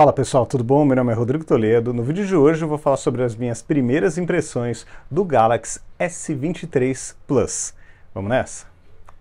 Fala pessoal, tudo bom? Meu nome é Rodrigo Toledo. No vídeo de hoje eu vou falar sobre as minhas primeiras impressões do Galaxy S23 Plus. Vamos nessa?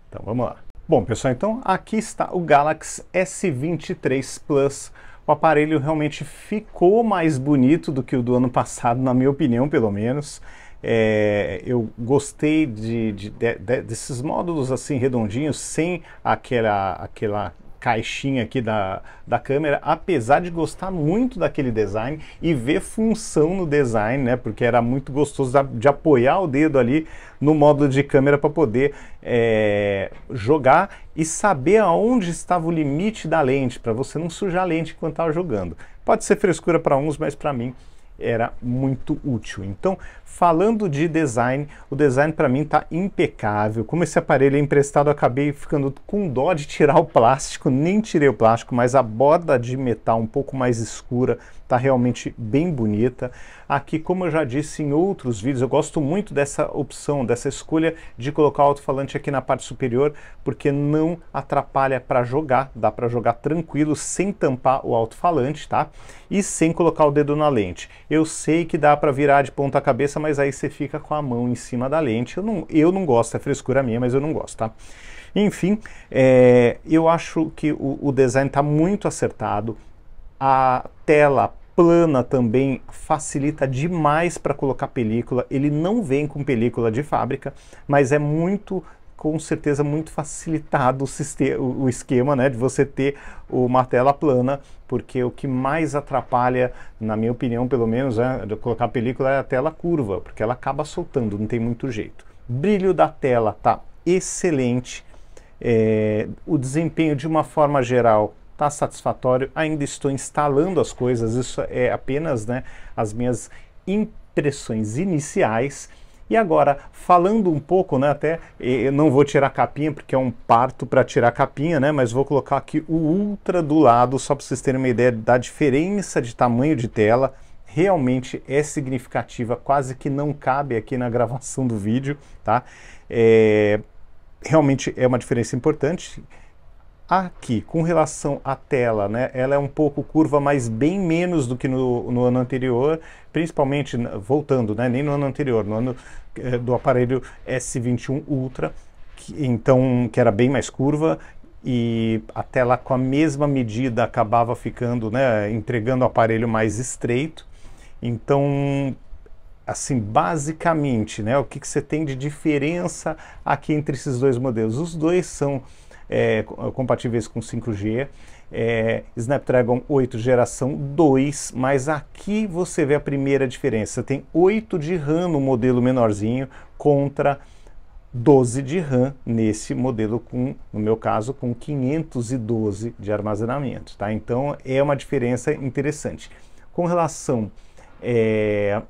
Então vamos lá. Bom pessoal, então aqui está o Galaxy S23 Plus. O aparelho realmente ficou mais bonito do que o do ano passado, na minha opinião pelo menos. É, eu gostei de, de, de, desses módulos assim redondinhos, sem aquela, aquela caixinha aqui da, da câmera, apesar de gostar muito daquele design e ver função no design, né? Porque era muito gostoso de apoiar o dedo ali no módulo de câmera para poder é, jogar e saber aonde estava o limite da lente, para você não sujar a lente enquanto estava jogando. Pode ser frescura para uns, mas para mim era muito útil. Então, falando de design, o design para mim está impecável. Como esse aparelho é emprestado, acabei ficando com dó de tirar o plástico, nem tirei o plástico, mas a borda de metal um pouco mais escura está realmente bem bonita. Aqui, como eu já disse em outros vídeos, eu gosto muito dessa opção, dessa escolha de colocar o alto-falante aqui na parte superior, porque não atrapalha para jogar, dá para jogar tranquilo, sem tampar o alto-falante, tá? E sem colocar o dedo na lente. Eu sei que dá para virar de ponta cabeça, mas aí você fica com a mão em cima da lente. Eu não, eu não gosto, é frescura minha, mas eu não gosto, tá? Enfim, é, eu acho que o, o design está muito acertado, a tela, plana também facilita demais para colocar película. Ele não vem com película de fábrica, mas é muito com certeza muito facilitado o, sistema, o esquema né, de você ter uma tela plana, porque o que mais atrapalha, na minha opinião, pelo menos, é de colocar a película é a tela curva, porque ela acaba soltando, não tem muito jeito. Brilho da tela tá excelente, é, o desempenho de uma forma geral está satisfatório, ainda estou instalando as coisas, isso é apenas né, as minhas impressões iniciais. E agora, falando um pouco, né, até eu não vou tirar a capinha, porque é um parto para tirar a capinha, né, mas vou colocar aqui o Ultra do lado, só para vocês terem uma ideia da diferença de tamanho de tela. Realmente é significativa, quase que não cabe aqui na gravação do vídeo, tá? É, realmente é uma diferença importante. Aqui, com relação à tela, né, ela é um pouco curva, mas bem menos do que no, no ano anterior, principalmente, voltando, né, nem no ano anterior, no ano eh, do aparelho S21 Ultra, que, então, que era bem mais curva, e a tela com a mesma medida acabava ficando, né, entregando o aparelho mais estreito. Então, assim, basicamente, né? O que, que você tem de diferença aqui entre esses dois modelos? Os dois são é, compatíveis com 5G, é, Snapdragon 8 geração 2, mas aqui você vê a primeira diferença. Tem 8 de RAM no modelo menorzinho contra 12 de RAM nesse modelo com, no meu caso, com 512 de armazenamento, tá? Então é uma diferença interessante. Com relação é,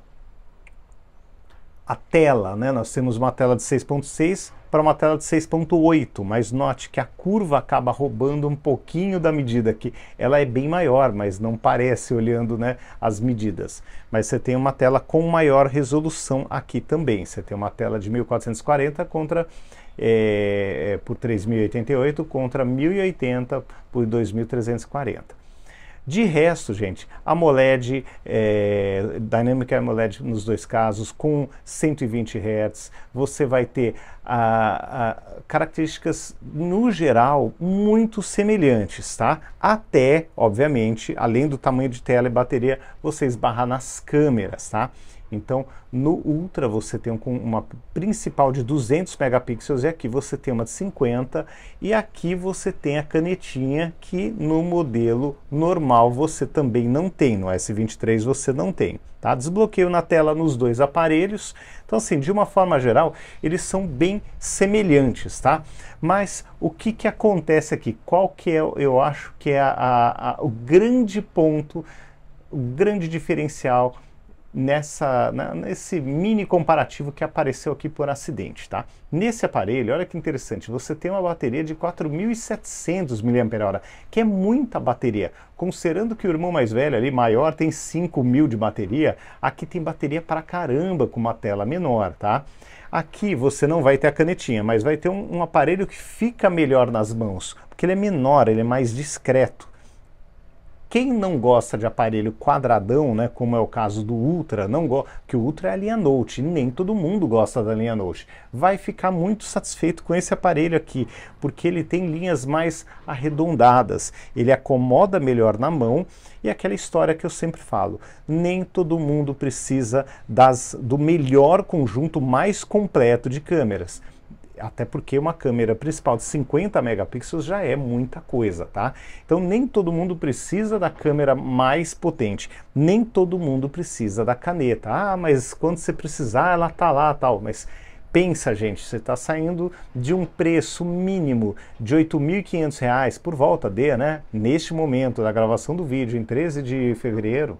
a tela, né? Nós temos uma tela de 6.6 para uma tela de 6.8, mas note que a curva acaba roubando um pouquinho da medida, que ela é bem maior, mas não parece olhando né, as medidas. Mas você tem uma tela com maior resolução aqui também. Você tem uma tela de 1440 contra é, por 3088 contra 1080 por 2340. De resto, gente, AMOLED, é, eh, Dynamic AMOLED nos dois casos, com 120 Hz, você vai ter a, ah, a, ah, características, no geral, muito semelhantes, tá? Até, obviamente, além do tamanho de tela e bateria, você esbarrar nas câmeras, tá? Então, no Ultra você tem uma principal de 200 megapixels e aqui você tem uma de 50 e aqui você tem a canetinha que no modelo normal você também não tem, no S23 você não tem. Tá? Desbloqueio na tela nos dois aparelhos. Então, assim, de uma forma geral, eles são bem semelhantes, tá? Mas o que, que acontece aqui? Qual que é, eu acho que é a, a, a, o grande ponto, o grande diferencial nessa, na, nesse mini comparativo que apareceu aqui por acidente, tá? Nesse aparelho, olha que interessante, você tem uma bateria de 4.700 mAh, que é muita bateria. Considerando que o irmão mais velho ali, maior, tem 5.000 de bateria, aqui tem bateria para caramba com uma tela menor, tá? Aqui você não vai ter a canetinha, mas vai ter um, um aparelho que fica melhor nas mãos, porque ele é menor, ele é mais discreto. Quem não gosta de aparelho quadradão, né, como é o caso do Ultra, não gosta, que o Ultra é a linha Note, nem todo mundo gosta da linha Note, vai ficar muito satisfeito com esse aparelho aqui, porque ele tem linhas mais arredondadas, ele acomoda melhor na mão e é aquela história que eu sempre falo, nem todo mundo precisa das, do melhor conjunto mais completo de câmeras. Até porque uma câmera principal de 50 megapixels já é muita coisa, tá? Então nem todo mundo precisa da câmera mais potente, nem todo mundo precisa da caneta. Ah, mas quando você precisar, ela tá lá, tal. Mas pensa, gente, você está saindo de um preço mínimo de R$ 8.500 por volta de, né? Neste momento da gravação do vídeo, em 13 de fevereiro,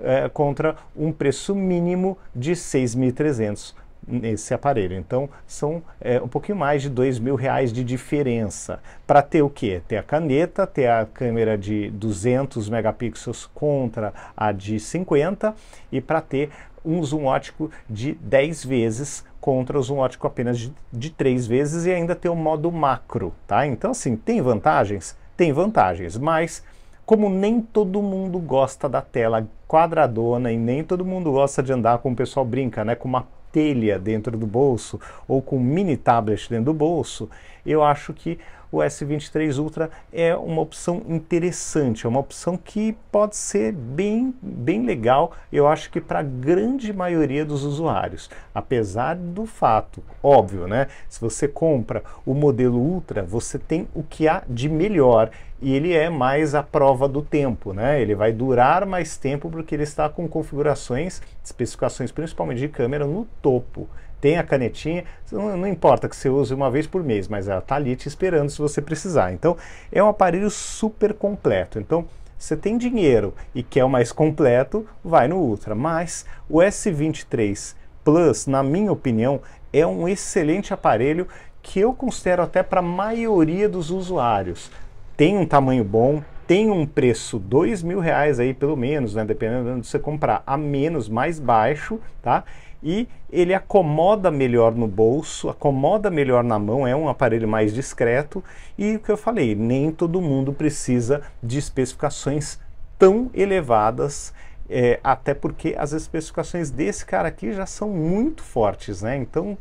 é, contra um preço mínimo de 6.300 nesse aparelho. Então, são é, um pouquinho mais de dois mil reais de diferença para ter o que? Ter a caneta, ter a câmera de 200 megapixels contra a de 50 e para ter um zoom ótico de 10 vezes contra o zoom ótico apenas de, de 3 vezes e ainda ter o modo macro, tá? Então, assim, tem vantagens? Tem vantagens, mas como nem todo mundo gosta da tela quadradona e nem todo mundo gosta de andar como o pessoal brinca, né, com uma telha dentro do bolso ou com um mini tablet dentro do bolso, eu acho que o S23 Ultra é uma opção interessante, é uma opção que pode ser bem, bem legal, eu acho que para a grande maioria dos usuários. Apesar do fato, óbvio, né? Se você compra o modelo Ultra, você tem o que há de melhor e ele é mais a prova do tempo, né? Ele vai durar mais tempo porque ele está com configurações, especificações principalmente de câmera no topo. Tem a canetinha, não, não importa que você use uma vez por mês, mas ela está ali te esperando se você precisar. Então é um aparelho super completo. Então você tem dinheiro e quer o mais completo, vai no Ultra. Mas o S23 Plus, na minha opinião, é um excelente aparelho que eu considero até para a maioria dos usuários tem um tamanho bom, tem um preço dois mil reais aí pelo menos, né? Dependendo de onde você comprar, a menos mais baixo, tá? E ele acomoda melhor no bolso, acomoda melhor na mão, é um aparelho mais discreto e o que eu falei, nem todo mundo precisa de especificações tão elevadas é, até porque as especificações desse cara aqui já são muito fortes, né? Então,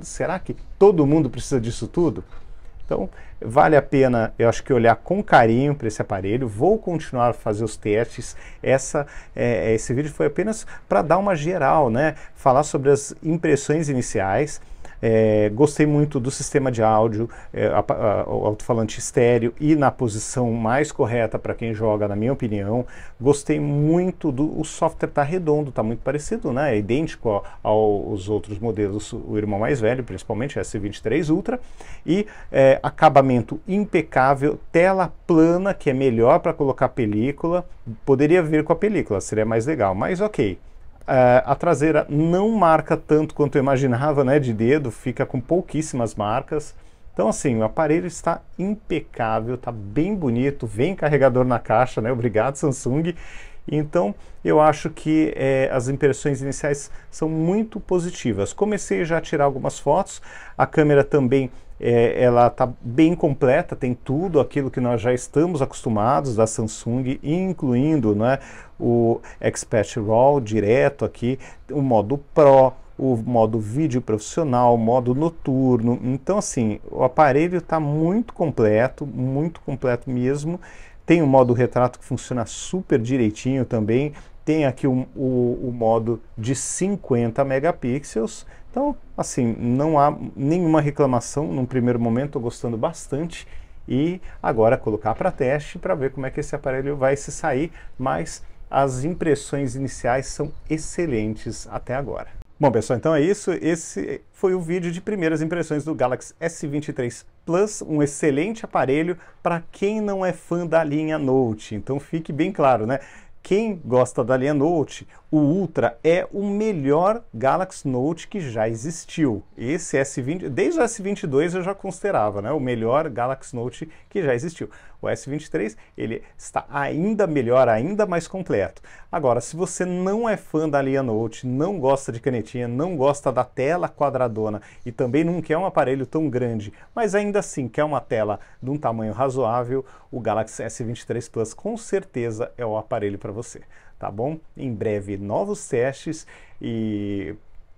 será que todo mundo precisa disso tudo? Então, vale a pena, eu acho que olhar com carinho para esse aparelho. Vou continuar a fazer os testes. Essa, é, é esse vídeo foi apenas para dar uma geral, né? Falar sobre as impressões iniciais. É, gostei muito do sistema de áudio, é, a, a, o alto-falante estéreo e na posição mais correta para quem joga, na minha opinião. Gostei muito do o software tá redondo, tá muito parecido, né? É idêntico ao, aos outros modelos, o irmão mais velho, principalmente S23 Ultra e é, acabamento impecável, tela plana que é melhor para colocar película. Poderia vir com a película, seria mais legal, mas ok. Eh, a traseira não marca tanto quanto eu imaginava, né, de dedo, fica com pouquíssimas marcas. Então assim, o aparelho está impecável, está bem bonito, vem carregador na caixa, né, obrigado Samsung. Então eu acho que é, as impressões iniciais são muito positivas. Comecei já a tirar algumas fotos, a câmera também é, ela está bem completa, tem tudo aquilo que nós já estamos acostumados da Samsung, incluindo né, o Expert Raw direto aqui, o modo Pro, o modo vídeo profissional, o modo noturno. Então, assim, o aparelho está muito completo, muito completo mesmo. Tem o modo retrato que funciona super direitinho também. Tem aqui o, o, o modo de 50 megapixels, então, assim, não há nenhuma reclamação num primeiro momento, estou gostando bastante e agora colocar para teste para ver como é que esse aparelho vai se sair, mas as impressões iniciais são excelentes até agora. Bom pessoal, então é isso, esse foi o vídeo de primeiras impressões do Galaxy S23 Plus, um excelente aparelho para quem não é fã da linha Note, então fique bem claro, né? quem gosta da linha Note, o Ultra é o melhor Galaxy Note que já existiu. Esse S20, desde o S22 eu já considerava, né, o melhor Galaxy Note que já existiu. O S23 ele está ainda melhor, ainda mais completo. Agora, se você não é fã da Note não gosta de canetinha, não gosta da tela quadradona e também não quer um aparelho tão grande, mas ainda assim quer uma tela de um tamanho razoável, o Galaxy S23 Plus com certeza é o aparelho para você, tá bom? Em breve novos testes e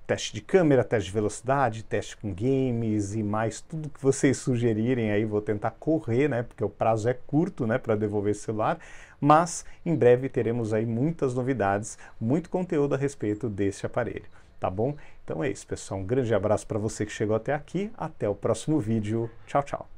teste de câmera, teste de velocidade, teste com games e mais tudo que vocês sugerirem aí, vou tentar correr, né, porque o prazo é curto, né, para devolver esse celular, mas em breve teremos aí muitas novidades, muito conteúdo a respeito desse aparelho, tá bom? Então é isso, pessoal, um grande abraço para você que chegou até aqui, até o próximo vídeo. Tchau, tchau.